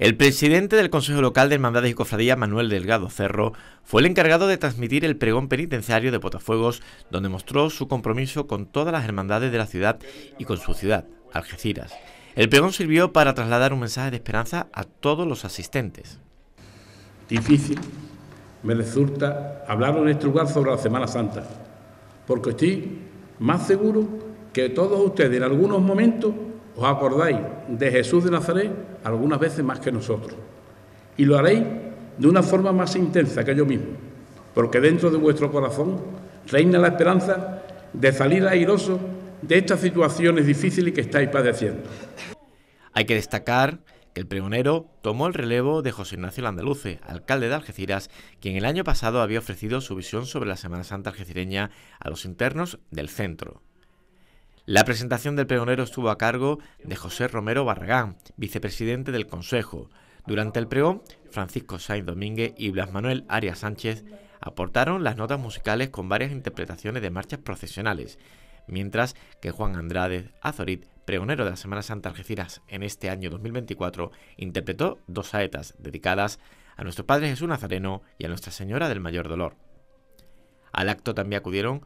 El presidente del Consejo Local de Hermandades y Cofradías, Manuel Delgado Cerro, fue el encargado de transmitir el pregón penitenciario de Botafuegos, donde mostró su compromiso con todas las hermandades de la ciudad y con su ciudad, Algeciras. El pregón sirvió para trasladar un mensaje de esperanza a todos los asistentes. Difícil me resulta hablar en este lugar sobre la Semana Santa, porque estoy más seguro que todos ustedes en algunos momentos os acordáis de Jesús de Nazaret algunas veces más que nosotros. Y lo haréis de una forma más intensa que yo mismo, porque dentro de vuestro corazón reina la esperanza de salir airoso de estas situaciones difíciles que estáis padeciendo. Hay que destacar que el pregonero tomó el relevo de José Ignacio Landaluce, alcalde de Algeciras, quien el año pasado había ofrecido su visión sobre la Semana Santa algecireña a los internos del centro. La presentación del pregonero estuvo a cargo de José Romero Barragán, vicepresidente del Consejo. Durante el pregón, Francisco Sainz Domínguez y Blas Manuel Arias Sánchez aportaron las notas musicales con varias interpretaciones de marchas procesionales, mientras que Juan Andrade Azorit, pregonero de la Semana Santa Algeciras en este año 2024, interpretó dos saetas dedicadas a nuestro Padre Jesús Nazareno y a Nuestra Señora del Mayor Dolor. Al acto también acudieron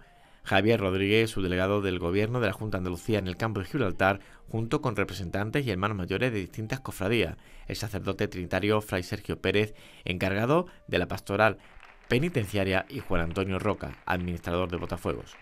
Javier Rodríguez, subdelegado del Gobierno de la Junta Andalucía en el campo de Gibraltar, junto con representantes y hermanos mayores de distintas cofradías, el sacerdote trinitario Fray Sergio Pérez, encargado de la pastoral penitenciaria, y Juan Antonio Roca, administrador de Botafuegos.